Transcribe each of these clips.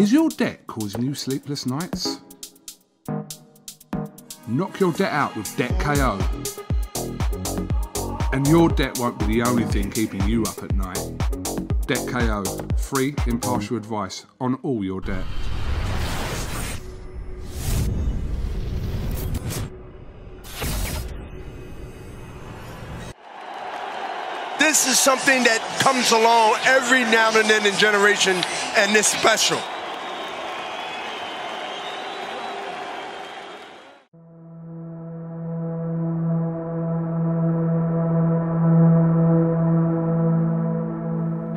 Is your debt causing you sleepless nights? Knock your debt out with Debt KO. And your debt won't be the only thing keeping you up at night. Debt KO, free, impartial advice on all your debt. This is something that comes along every now and then in generation, and it's special.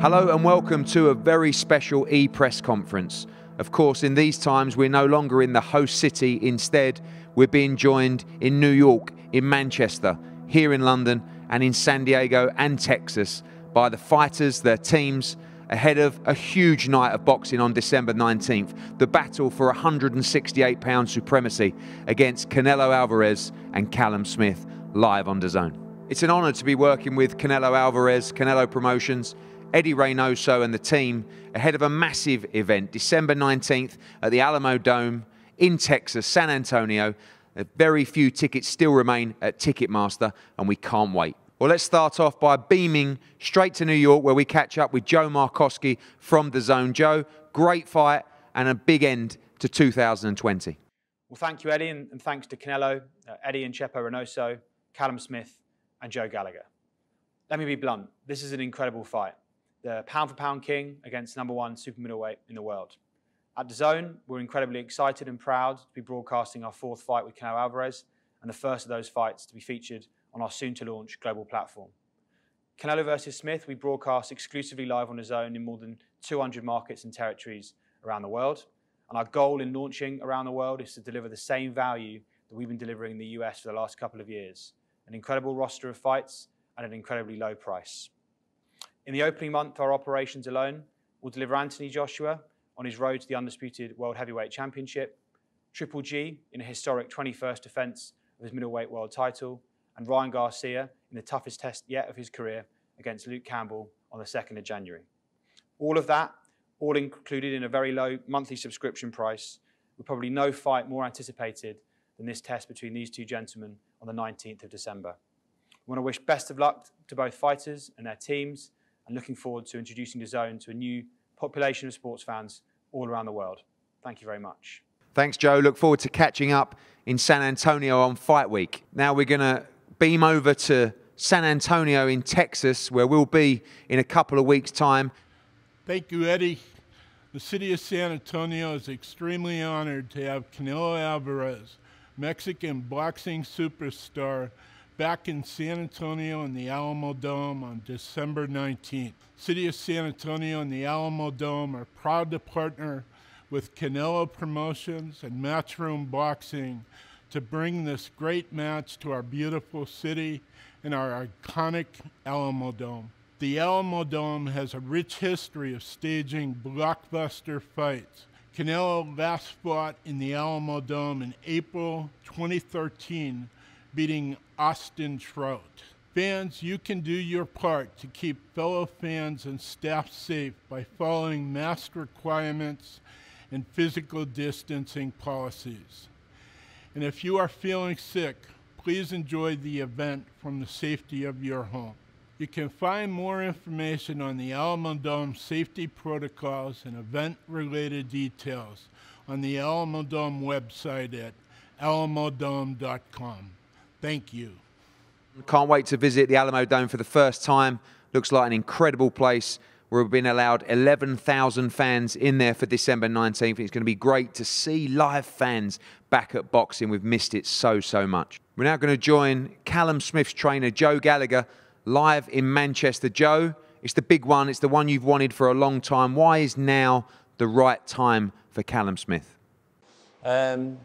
Hello and welcome to a very special e-press conference. Of course, in these times, we're no longer in the host city. Instead, we're being joined in New York, in Manchester, here in London, and in San Diego and Texas by the fighters, their teams, ahead of a huge night of boxing on December 19th, the battle for 168 pound supremacy against Canelo Alvarez and Callum Smith live on DAZN. It's an honour to be working with Canelo Alvarez, Canelo Promotions, Eddie Reynoso and the team ahead of a massive event, December 19th at the Alamo Dome in Texas, San Antonio. Very few tickets still remain at Ticketmaster, and we can't wait. Well, let's start off by beaming straight to New York, where we catch up with Joe Markowski from The Zone. Joe, great fight and a big end to 2020. Well, thank you, Eddie, and thanks to Canelo, uh, Eddie and Chepo Reynoso, Callum Smith, and Joe Gallagher. Let me be blunt. This is an incredible fight the pound for pound king against number one super middleweight in the world. At the Zone, we're incredibly excited and proud to be broadcasting our fourth fight with Canelo Alvarez and the first of those fights to be featured on our soon to launch global platform. Canelo versus Smith, we broadcast exclusively live on the Zone in more than 200 markets and territories around the world. And our goal in launching around the world is to deliver the same value that we've been delivering in the US for the last couple of years an incredible roster of fights at an incredibly low price. In the opening month, our operations alone will deliver Anthony Joshua on his road to the undisputed World Heavyweight Championship, Triple G in a historic 21st defence of his middleweight world title, and Ryan Garcia in the toughest test yet of his career against Luke Campbell on the 2nd of January. All of that, all included in a very low monthly subscription price, with probably no fight more anticipated than this test between these two gentlemen on the 19th of December. I want to wish best of luck to both fighters and their teams, and looking forward to introducing the zone to a new population of sports fans all around the world. Thank you very much. Thanks, Joe. Look forward to catching up in San Antonio on Fight Week. Now we're going to beam over to San Antonio in Texas, where we'll be in a couple of weeks' time. Thank you, Eddie. The city of San Antonio is extremely honored to have Canelo Alvarez, Mexican boxing superstar, back in San Antonio in the Alamo Dome on December 19th. City of San Antonio and the Alamo Dome are proud to partner with Canelo Promotions and Matchroom Boxing to bring this great match to our beautiful city and our iconic Alamo Dome. The Alamo Dome has a rich history of staging blockbuster fights. Canelo last fought in the Alamo Dome in April 2013 beating Austin Trout. Fans, you can do your part to keep fellow fans and staff safe by following mask requirements and physical distancing policies. And if you are feeling sick, please enjoy the event from the safety of your home. You can find more information on the Alamo Dome safety protocols and event related details on the Alamo Dome website at alamodome.com. Thank you. Can't wait to visit the Alamo Dome for the first time. Looks like an incredible place. We've been allowed 11,000 fans in there for December 19th. It's going to be great to see live fans back at boxing. We've missed it so, so much. We're now going to join Callum Smith's trainer, Joe Gallagher, live in Manchester. Joe, it's the big one. It's the one you've wanted for a long time. Why is now the right time for Callum Smith? Um,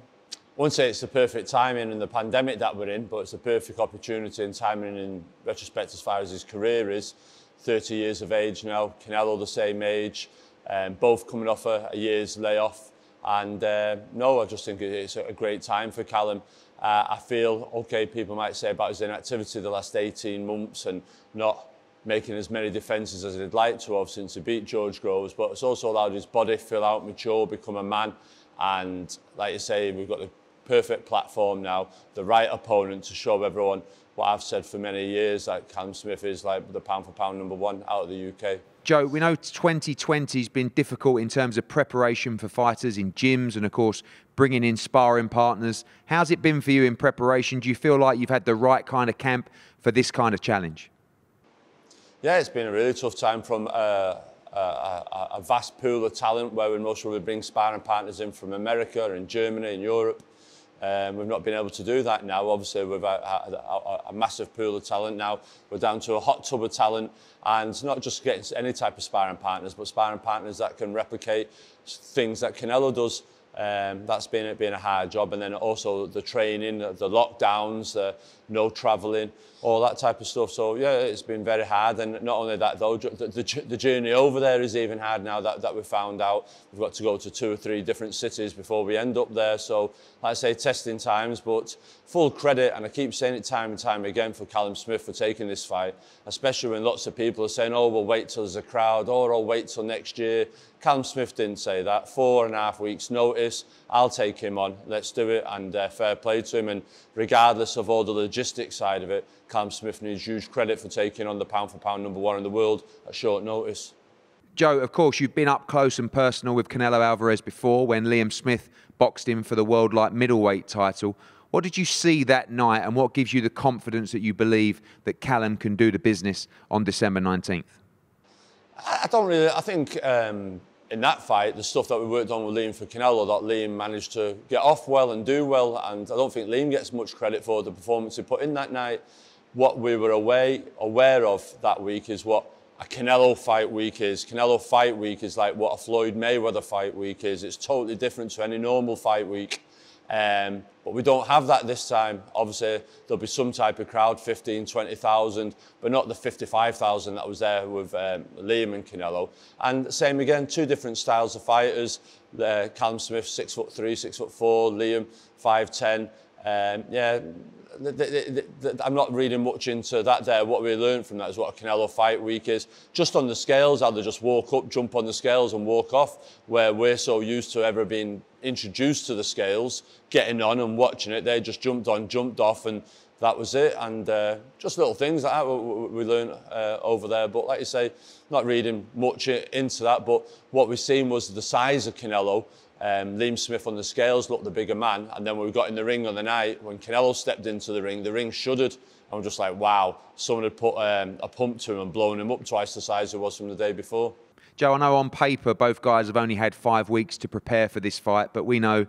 won't say it's the perfect timing in the pandemic that we're in, but it's a perfect opportunity and timing in retrospect as far as his career is. 30 years of age now, Canelo the same age, um, both coming off a, a year's layoff. And uh, no, I just think it's a great time for Callum. Uh, I feel, okay, people might say about his inactivity the last 18 months and not making as many defences as he'd like to have since he beat George Groves, but it's also allowed his body fill out, mature, become a man. And like you say, we've got the perfect platform now, the right opponent to show everyone what I've said for many years, like Cam Smith is like the pound for pound number one out of the UK. Joe, we know 2020 has been difficult in terms of preparation for fighters in gyms and, of course, bringing in sparring partners. How's it been for you in preparation? Do you feel like you've had the right kind of camp for this kind of challenge? Yeah, it's been a really tough time from uh, uh a, a, a, vast pool of talent where we mostly bring sparring partners in from America and Germany and Europe. Um, we've not been able to do that now. Obviously, we've a, a, a, massive pool of talent now. We're down to a hot tub of talent, and not just getting any type of sparring partners, but sparring partners that can replicate things that Canelo does. Um, that's been, been a hard job. And then also the training, the lockdowns, uh, no traveling, all that type of stuff. So yeah, it's been very hard. And not only that though, the, the, the journey over there is even hard now that, that we found out. We've got to go to two or three different cities before we end up there. So like I say, testing times, but full credit. And I keep saying it time and time again for Callum Smith for taking this fight, especially when lots of people are saying, oh, we'll wait till there's a crowd or I'll oh, wait till next year. Callum Smith didn't say that. Four and a half weeks notice. I'll take him on. Let's do it. And uh, fair play to him. And regardless of all the logistics side of it, Callum Smith needs huge credit for taking on the pound for pound number one in the world at short notice. Joe, of course, you've been up close and personal with Canelo Alvarez before when Liam Smith boxed him for the world light middleweight title. What did you see that night and what gives you the confidence that you believe that Callum can do the business on December 19th? I don't really. I think um, in that fight, the stuff that we worked on with Liam for Canelo, that Liam managed to get off well and do well. And I don't think Liam gets much credit for the performance he put in that night. What we were away, aware of that week is what a Canelo fight week is. Canelo fight week is like what a Floyd Mayweather fight week is. It's totally different to any normal fight week. Um, but we don't have that this time. Obviously, there'll be some type of crowd, 15, 20,000, but not the 55,000 that was there with um, Liam and Canelo. And same again, two different styles of fighters. Uh, Callum Smith, six foot three, six foot four. Liam, five ten. Um, yeah, the, the, the, I'm not reading much into that there. What we learned from that is what a Canelo fight week is. Just on the scales, how they just walk up, jump on the scales and walk off, where we're so used to ever being introduced to the scales, getting on and watching it. They just jumped on, jumped off and that was it. And uh, just little things like that we learned uh, over there. But like you say, not reading much into that. But what we've seen was the size of Canelo um, Liam Smith on the scales looked the bigger man. And then when we got in the ring on the night, when Canelo stepped into the ring, the ring shuddered. I was just like, wow, someone had put um, a pump to him and blown him up twice the size he was from the day before. Joe, I know on paper both guys have only had five weeks to prepare for this fight, but we know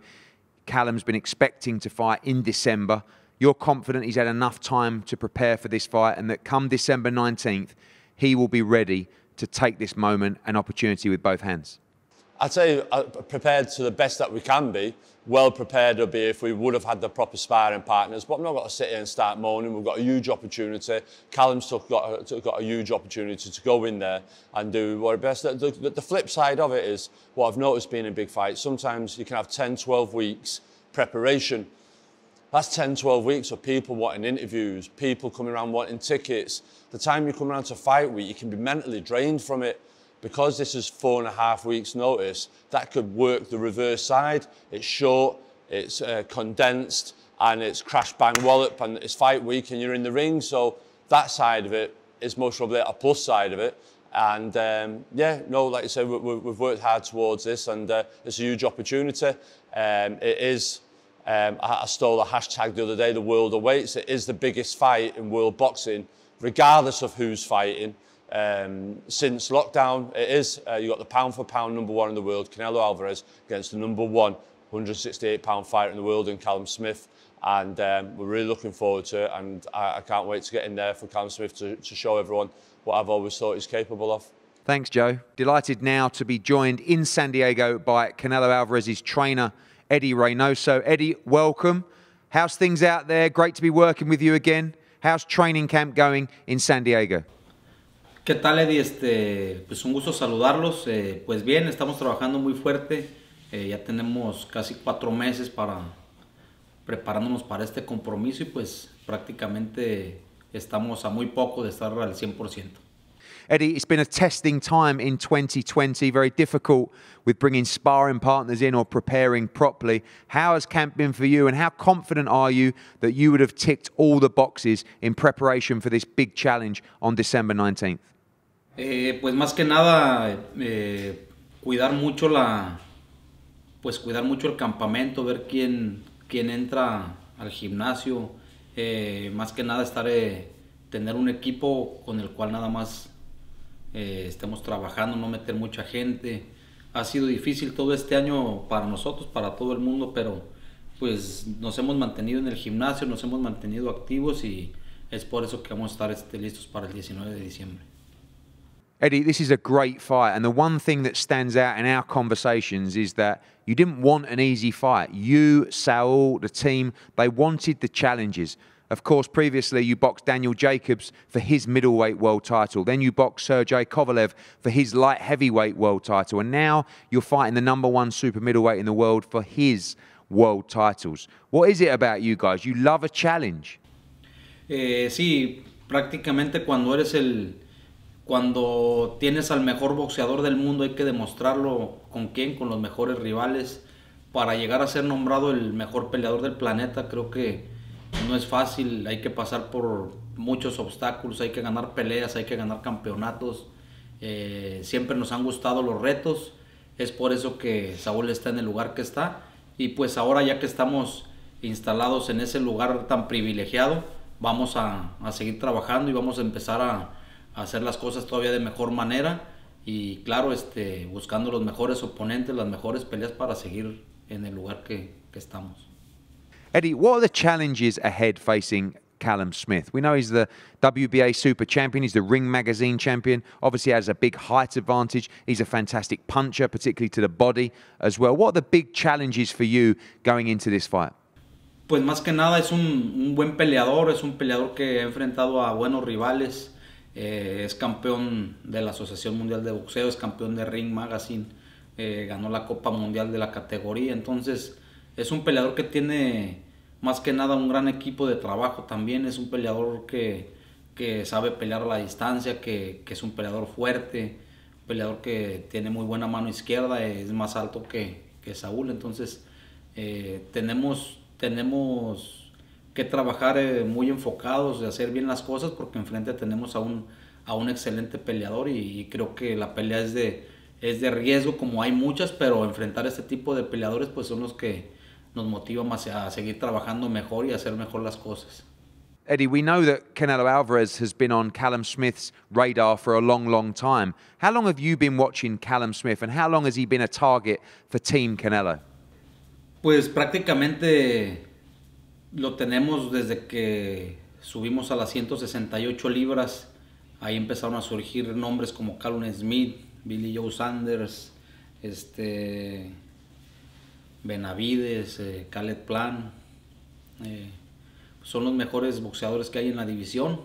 Callum's been expecting to fight in December. You're confident he's had enough time to prepare for this fight and that come December 19th, he will be ready to take this moment and opportunity with both hands. I tell you, uh, prepared to the best that we can be. Well prepared would be if we would have had the proper sparring partners. But I'm not going to sit here and start moaning. We've got a huge opportunity. Callum's got a, got a huge opportunity to go in there and do what best. The, the, the flip side of it is what I've noticed being in big fights. Sometimes you can have 10, 12 weeks preparation. That's 10, 12 weeks of people wanting interviews, people coming around wanting tickets. The time you come around to fight week, you can be mentally drained from it because this is four and a half weeks notice, that could work the reverse side. It's short, it's uh, condensed, and it's crash, bang, wallop, and it's fight week, and you're in the ring. So that side of it is most probably a plus side of it. And um, yeah, no, like I said, we, have worked hard towards this, and uh, it's a huge opportunity. Um, it is. Um, I, I, stole a hashtag the other day, the world awaits. It is the biggest fight in world boxing, regardless of who's fighting um, since lockdown. It is, uh, you've got the pound for pound number one in the world, Canelo Alvarez, against the number one 168 pound fighter in the world in Callum Smith. And um, we're really looking forward to it. And I, I, can't wait to get in there for Callum Smith to, to show everyone what I've always thought he's capable of. Thanks, Joe. Delighted now to be joined in San Diego by Canelo Alvarez's trainer, Eddie Reynoso. Eddie, welcome. How's things out there? Great to be working with you again. How's training camp going in San Diego? ¿Qué tal, Eddie? Este, pues un gusto saludarlos. Eh, pues bien, estamos trabajando muy fuerte. Eh, ya tenemos casi cuatro meses para preparándonos para este compromiso y pues prácticamente estamos a muy poco de estar al 100%. Eddie, it's been a testing time in 2020, very difficult with bringing sparring partners in or preparing properly. How has camp been for you, and how confident are you that you would have ticked all the boxes in preparation for this big challenge on December 19th? Eh, pues más que nada, eh, cuidar mucho la. Pues cuidar mucho el campamento, ver quién, quién entra al gimnasio. Eh, más que nada, estaré eh, tener un equipo con el cual nada más Eh, estamos trabajando, no meter mucha gente. Ha sido difícil todo este año para nosotros, para todo el mundo, pero pues nos hemos mantenido en el gimnasio, nos hemos mantenido activos y es por eso que vamos a estar este, listos para el 19 de diciembre. Eddie, this is a great fight. And the one thing that stands out in our conversations is that you didn't want an easy fight. You, Saul, the team, they wanted the challenges. Of course, previously you boxed Daniel Jacobs for his middleweight world title. Then you boxed Sergey Kovalev for his light heavyweight world title. And now you're fighting the number one super middleweight in the world for his world titles. What is it about you guys? You love a challenge. Eh, sí, prácticamente cuando eres el. Cuando tienes al mejor boxeador del mundo, hay que demostrarlo con quién, con los mejores rivales, para llegar a ser nombrado el mejor peleador del planeta. Creo que no es fácil, hay que pasar por muchos obstáculos, hay que ganar peleas, hay que ganar campeonatos. Eh, siempre nos han gustado los retos, es por eso que Saúl está en el lugar que está. Y pues ahora ya que estamos instalados en ese lugar tan privilegiado, vamos a, seguir trabajando y vamos a empezar a, hacer las cosas todavía de mejor manera. Y claro, este, buscando los mejores oponentes, las mejores peleas para seguir en el lugar que estamos. Eddie, what are the challenges ahead facing Callum Smith? We know he's the WBA Super Champion, he's the Ring Magazine Champion, obviously has a big height advantage. He's a fantastic puncher, particularly to the body as well. What are the big challenges for you going into this fight? Pues más que nada es un, un buen peleador, es un peleador que ha enfrentado a buenos rivales, eh, es campeón de la Asociación Mundial de Boxeo, es campeón de Ring Magazine, eh, ganó la Copa Mundial de la categoría, entonces Es un peleador que tiene más que nada un gran equipo de trabajo también. Es un peleador que, sabe pelear a la distancia, que, es un peleador fuerte, un peleador que tiene muy buena mano izquierda, es más alto que, Saúl. Entonces, eh, tenemos, tenemos que trabajar eh, muy enfocados y hacer bien las cosas porque enfrente tenemos a un, a un excelente peleador y, creo que la pelea es de, es de riesgo como hay muchas, pero enfrentar este tipo de peleadores pues son los que nos motiva más a seguir trabajando mejor y hacer mejor las cosas. Eddie, we know that Canelo Alvarez has been on Callum Smith's radar for a long, long time. How long have you been watching Callum Smith and how long has he been a target for Team Canelo? Pues prácticamente lo tenemos desde que subimos a las 168 libras. Ahí empezaron a surgir nombres como Callum Smith, Billy Joe Sanders, este, Benavides, Khaled eh, Plan. Eh, son los mejores boxeadores que hay en la división.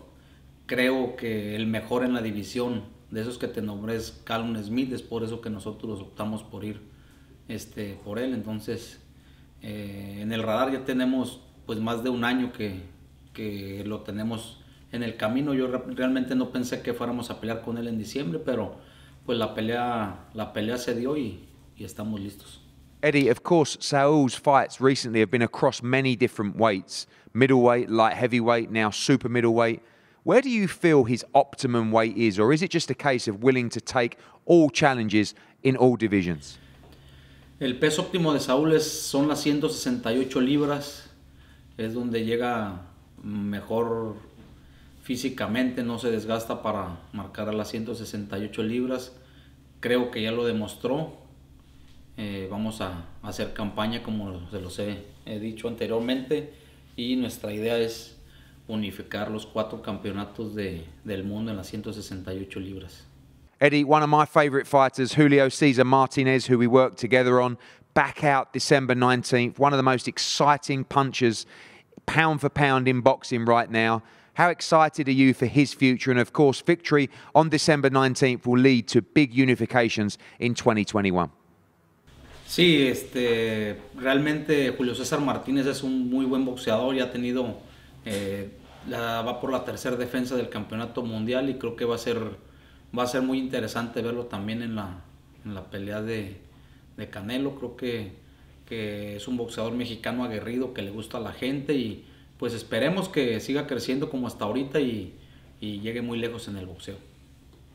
Creo que el mejor en la división de esos que te nombré es Calum Smith. Es por eso que nosotros optamos por ir este, por él. Entonces, eh, en el radar ya tenemos pues más de un año que, lo tenemos en el camino. Yo realmente no pensé que fuéramos a pelear con él en diciembre, pero pues la pelea, la pelea se dio y, y estamos listos. Eddie, of course, Saul's fights recently have been across many different weights middleweight, light heavyweight, now super middleweight. Where do you feel his optimum weight is, or is it just a case of willing to take all challenges in all divisions? El peso óptimo de Saúl es, son las 168 libras, es donde llega mejor físicamente, no se desgasta para marcar a las 168 libras. Creo que ya lo demostró, eh, vamos a, hacer campaña como se los he, he, dicho anteriormente y nuestra idea es unificar los cuatro campeonatos de, del mundo en las 168 libras. Eddie, one of my favorite fighters, Julio Cesar Martinez, who we worked together on, back out December 19th, one of the most exciting punches pound for pound in boxing right now. How excited are you for his future? And of course, victory on December 19th will lead to big unifications in 2021. Sí, este, realmente Julio César Martínez es un muy buen boxeador y ha tenido, eh, la, va por la tercera defensa del campeonato mundial y creo que va a ser, va a ser muy interesante verlo también en la, en la pelea de, Canelo. Creo que, es un boxeador mexicano aguerrido que le gusta a la gente y pues esperemos que siga creciendo como hasta ahorita y, y llegue muy lejos en el boxeo.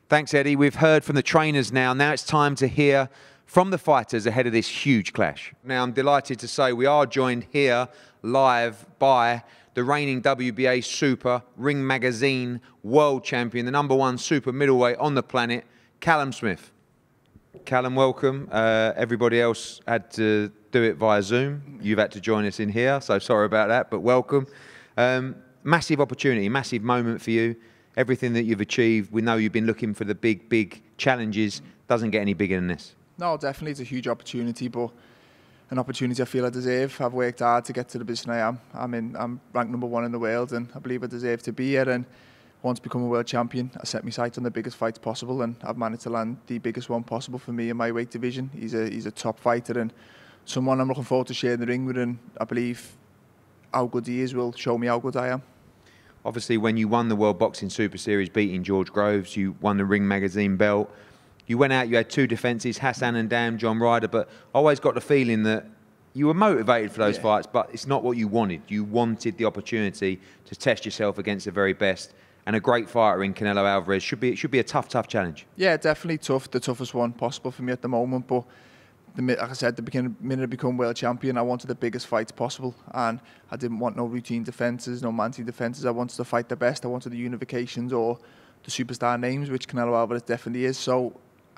Thanks, Eddie. We've heard from the trainers now. Now it's time to hear from the fighters ahead of this huge clash. Now, I'm delighted to say we are joined here live by the reigning WBA Super Ring Magazine World Champion, the number one super middleweight on the planet, Callum Smith. Callum, welcome. Uh, everybody else had to do it via Zoom. You've had to join us in here, so sorry about that, but welcome. Um, massive opportunity, massive moment for you. Everything that you've achieved, we know you've been looking for the big, big challenges. Doesn't get any bigger than this no, definitely it's a huge opportunity, but an opportunity I feel I deserve. I've worked hard to get to the position I am. I'm I'm ranked number one in the world, and I believe I deserve to be here. And once become a world champion, I set my sights on the biggest fights possible, and I've managed to land the biggest one possible for me in my weight division. He's a he's a top fighter and someone I'm looking forward to sharing the ring with, and I believe how good he is will show me how good I am. Obviously, when you won the World Boxing Super Series, beating George Groves, you won the Ring Magazine belt you went out, you had two defences, Hassan and Dam, John Ryder, but I always got the feeling that you were motivated for those yeah. fights, but it's not what you wanted. You wanted the opportunity to test yourself against the very best. And a great fighter in Canelo Alvarez should be it should be a tough, tough challenge. Yeah, definitely tough, the toughest one possible for me at the moment. But the, like I said, the beginning, minute I become world champion, I wanted the biggest fights possible, and I didn't want no routine defenses, no manty defenses. I wanted to fight the best. I wanted the unifications or the superstar names, which Canelo Alvarez definitely is. So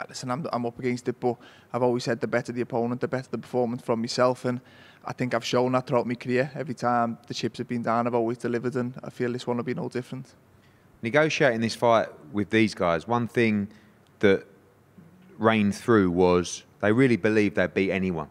listen, I'm, I'm up against it, but I've always said the better the opponent, the better the performance from myself. And I think I've shown that throughout my career. Every time the chips have been down, I've always delivered, and I feel this one will be no different. Negotiating this fight with these guys, one thing that reigned through was they really believed they'd beat anyone.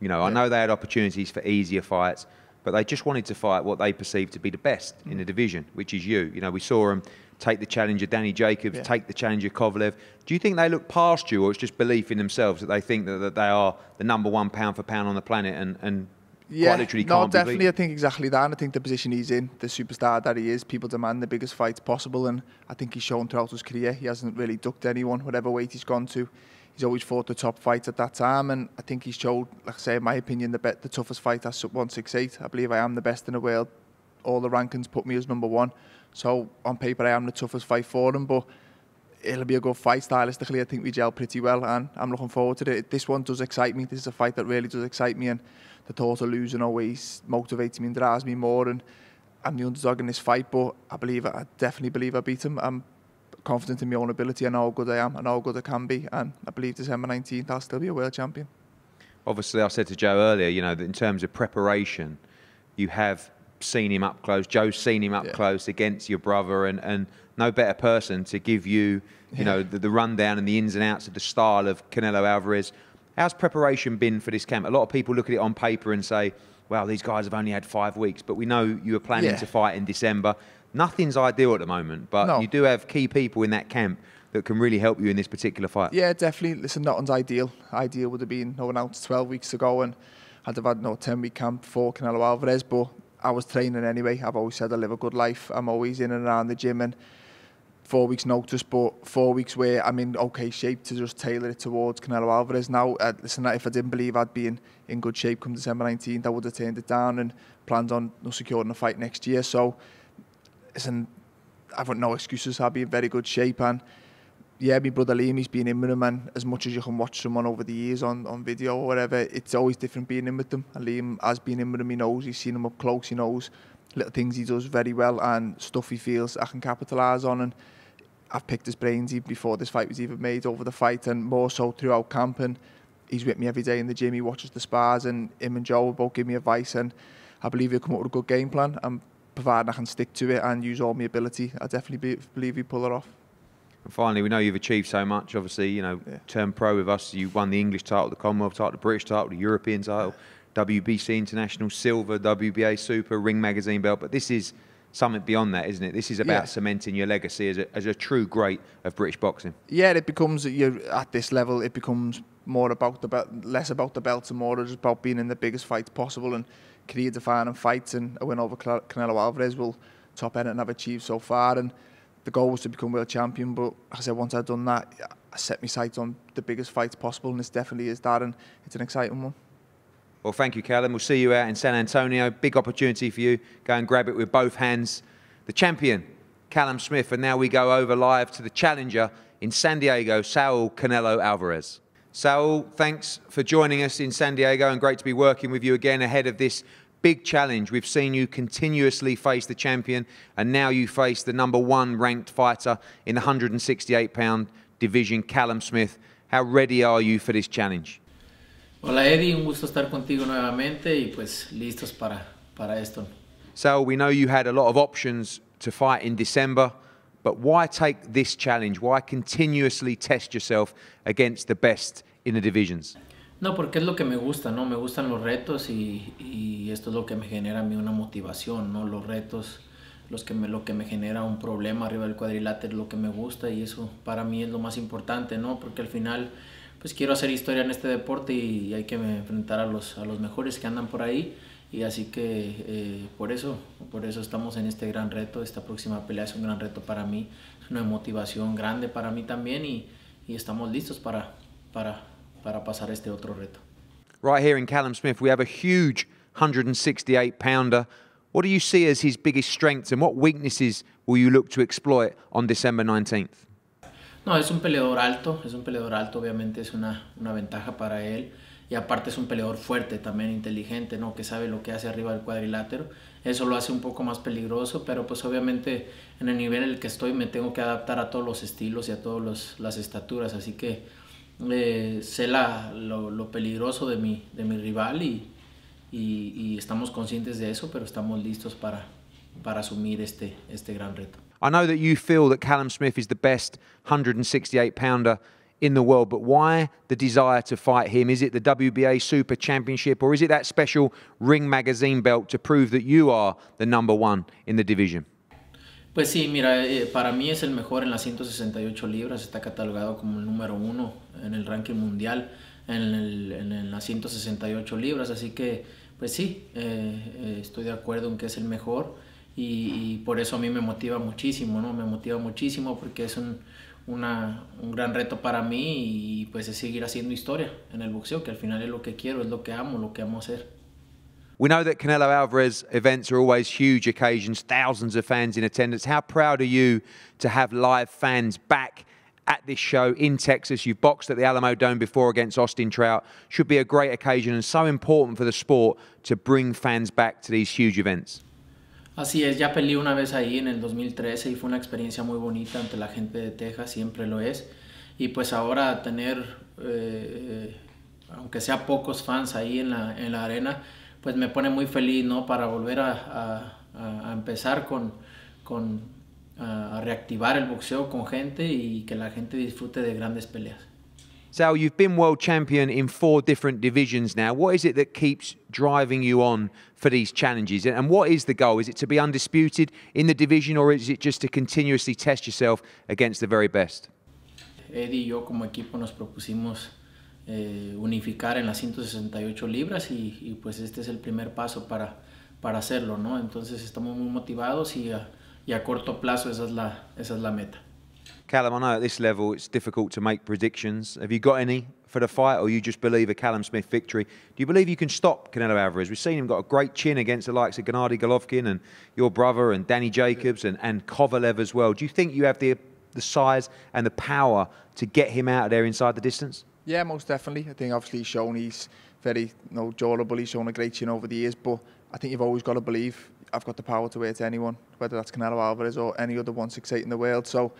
You know, yeah. I know they had opportunities for easier fights but they just wanted to fight what they perceived to be the best mm. in the mm. division, which is you. You know, we saw them take the challenger Danny Jacobs, yeah. take the challenger Kovalev. Do you think they look past you, or it's just belief in themselves that they think that, that they are the number one pound for pound on the planet and, and yeah, no, definitely. I think exactly that. And I think the position he's in, the superstar that he is, people demand the biggest fights possible. And I think he's shown throughout his career he hasn't really ducked anyone, whatever weight he's gone to he's always fought the top fight at that time, and I think he's showed, like I say, in my opinion, the bet the toughest fight at sub 168. I believe I am the best in the world. All the rankings put me as number one, so on paper I am the toughest fight for him, but. It'll be a good fight stylistically. I think we gel pretty well, and I'm looking forward to it. This one does excite me. This is a fight that really does excite me, and the thought of losing always motivates me and drives me more. And I'm the underdog in this fight, but I believe I definitely believe I beat him. I'm confident in my own ability. I know how good I am. I know how good I can be. And I believe December 19th, I'll still be a world champion. Obviously, I said to Joe earlier, you know, in terms of preparation, you have seen him up close. Joe's seen him up yeah. close against your brother, and, and no better person to give you, you yeah. know, the, the, rundown and the ins and outs of the style of Canelo Alvarez. How's preparation been for this camp? A lot of people look at it on paper and say, well, these guys have only had five weeks, but we know you were planning yeah. to fight in December nothing's ideal at the moment, but no. you do have key people in that camp that can really help you in this particular fight. Yeah, definitely. Listen, nothing's ideal. Ideal would have been no one out 12 weeks ago, and I'd have had no 10 week camp for Canelo Alvarez, but I was training anyway. I've always said I live a good life. I'm always in and around the gym, and four weeks notice, but four weeks where I'm in okay shape to just tailor it towards Canelo Alvarez. Now, uh, listen, if I didn't believe I'd be in, in good shape come December 19th, I would have turned it down and planned on securing a fight next year. So listen, I've got no excuses. I'll be in very good shape. And yeah, my brother Liam, he's been in with him. And as much as you can watch someone over the years on, on video or whatever, it's always different being in with them. And Liam has been in with him. He knows, he's seen him up close. He knows little things he does very well and stuff he feels I can capitalise on. And I've picked his brains even before this fight was even made over the fight and more so throughout camp. And he's with me every day in the gym. He watches the spars and him and Joe will both give me advice. And I believe he'll come up with a good game plan. And and I can stick to it and use all my ability, I definitely be, believe we pull it off. And finally, we know you've achieved so much. Obviously, you know, yeah. turned pro with us. You won the English title, the Commonwealth title, the British title, the European title, WBC International Silver, WBA Super, Ring Magazine belt. But this is something beyond that, isn't it? This is about yeah. cementing your legacy as a, as a true great of British boxing. Yeah, it becomes you at this level. It becomes more about the belt, less about the belt, and more just about being in the biggest fights possible and career defining fight and a win over Canelo Alvarez will top anything I've achieved so far. And the goal was to become world champion, but I said, once I'd done that, I set my sights on the biggest fights possible, and this definitely is that, and it's an exciting one. Well, thank you, Callum. We'll see you out in San Antonio. Big opportunity for you. Go and grab it with both hands. The champion, Callum Smith, and now we go over live to the challenger in San Diego, Saul Canelo Alvarez. Saul, thanks for joining us in San Diego and great to be working with you again ahead of this big challenge. We've seen you continuously face the champion and now you face the number one ranked fighter in the 168 pound division, Callum Smith. How ready are you for this challenge? Hola Eddie, un gusto estar contigo nuevamente y pues listos para, para esto. So we know you had a lot of options to fight in December. But why take this challenge? Why continuously test yourself against the best in the divisions? No, porque es lo que me gusta, ¿no? Me gustan los retos y, y, esto es lo que me genera a mí una motivación, ¿no? Los retos, los que me, lo que me genera un problema arriba del cuadrilátero, lo que me gusta y eso para mí es lo más importante, ¿no? Porque al final, pues quiero hacer historia en este deporte y, hay que enfrentar a los, a los mejores que andan por ahí. Y así que eh, por eso, por eso estamos en este gran reto. Esta próxima pelea es un gran reto para mí, es una motivación grande para mí también y, y estamos listos para, para, para pasar este otro reto. Right here in Callum Smith, we have a huge 168 pounder. What do you see as his biggest strengths and what weaknesses will you look to exploit on December 19th? No, es un peleador alto, es un peleador alto, obviamente es una, una ventaja para él y aparte es un peleador fuerte, también inteligente, ¿no? Que sabe lo que hace arriba del cuadrilátero. Eso lo hace un poco más peligroso, pero pues obviamente en el nivel en el que estoy me tengo que adaptar a todos los estilos y a todas las estaturas, así que eh, sé la, lo, peligroso de mi, de mi rival y, y, estamos conscientes de eso, pero estamos listos para, para asumir este, este gran reto. I know that you feel that Callum Smith is the best 168 pounder in the world. But why the desire to fight him? Is it the WBA Super Championship or is it that special Ring Magazine belt to prove that you are the number one in the division? Pues sí, mira, eh, para mí es el mejor en las 168 libras, está catalogado como el número uno en el ranking mundial en, el, en, en las 168 libras, así que pues sí, eh, eh, estoy de acuerdo en que es el mejor y, y, por eso a mí me motiva muchísimo, ¿no? Me motiva muchísimo porque es un, una, un gran reto para mí y pues es seguir haciendo historia en el boxeo, que al final es lo que quiero, es lo que amo, lo que amo hacer. We know that Canelo Alvarez events are always huge occasions, thousands of fans in attendance. How proud are you to have live fans back at this show in Texas? You've boxed at the Alamo Dome before against Austin Trout. Should be a great occasion and so important for the sport to bring fans back to these huge events. Así es, ya peleé una vez ahí en el 2013 y fue una experiencia muy bonita ante la gente de Texas, siempre lo es. Y pues ahora tener, eh, aunque sea pocos fans ahí en la, arena, pues me pone muy feliz, ¿no? Para volver a, empezar con, con a reactivar el boxeo con gente y que la gente disfrute de grandes peleas. So you've been world champion in four different divisions now. What is it that keeps driving you on for these challenges? And what is the goal? Is it to be undisputed in the division or is it just to continuously test yourself against the very best? Eddie y yo como equipo nos propusimos eh, unificar en las 168 libras y, y, pues este es el primer paso para, para hacerlo, ¿no? Entonces estamos muy motivados y a, y a corto plazo esa es la, esa es la meta. Callum, I know at this level it's difficult to make predictions. Have you got any for the fight, or you just believe a Callum Smith victory? Do you believe you can stop Canelo Alvarez? We've seen him got a great chin against the likes of Gennady Golovkin and your brother and Danny Jacobs and, and Kovalev as well. Do you think you have the, the size and the power to get him out of there inside the distance? Yeah, most definitely. I think obviously he's shown he's very you know, durable. He's shown a great chin over the years, but I think you've always got to believe I've got the power to hurt anyone, whether that's Canelo Alvarez or any other 168 in the world. So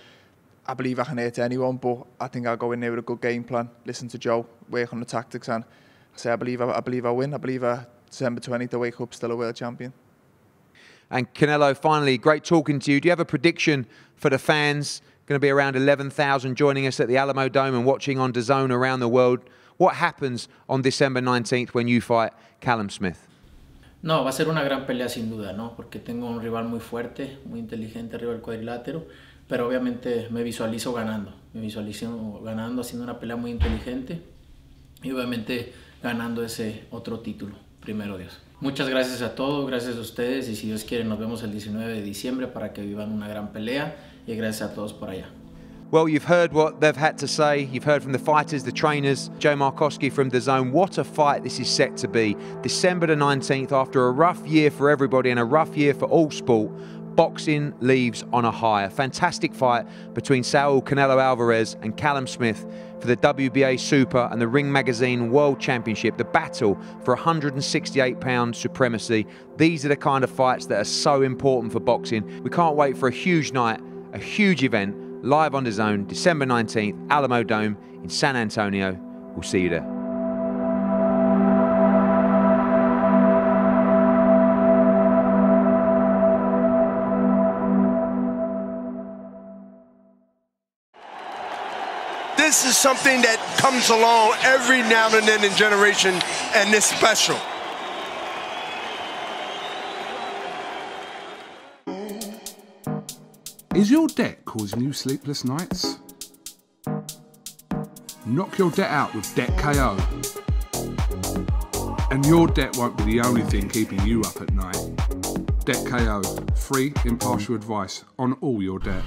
I believe I can hurt anyone, but I think I'll go in there with a good game plan, listen to Joe, work on the tactics, and I say I believe I, I believe I win. I believe I, December 20th, I wake up still a world champion. And Canelo, finally, great talking to you. Do you have a prediction for the fans? Going to be around 11,000 joining us at the Alamo Dome and watching on DAZN around the world. What happens on December 19th when you fight Callum Smith? No, va a ser una gran pelea sin duda, ¿no? Porque tengo un rival muy fuerte, muy inteligente rival cuadrilátero. pero obviamente me visualizo ganando, me visualizo ganando, haciendo una pelea muy inteligente y obviamente ganando ese otro título, primero Dios. Muchas gracias a todos, gracias a ustedes y si Dios quiere nos vemos el 19 de diciembre para que vivan una gran pelea y gracias a todos por allá. Well, you've heard what they've had to say. You've heard from the fighters, the trainers, Joe Markowski from The Zone. What a fight this is set to be. December the 19th, after a rough year for everybody and a rough year for all sport. boxing leaves on a high. A fantastic fight between Saul Canelo Alvarez and Callum Smith for the WBA Super and the Ring Magazine World Championship, the battle for 168 pound supremacy. These are the kind of fights that are so important for boxing. We can't wait for a huge night, a huge event, live on the zone, December 19th, Alamo Dome in San Antonio. We'll see you there. this is something that comes along every now and then in generation, and it's special. Is your debt causing you sleepless nights? Knock your debt out with Debt KO. And your debt won't be the only thing keeping you up at night. Debt KO, free impartial advice on all your debt.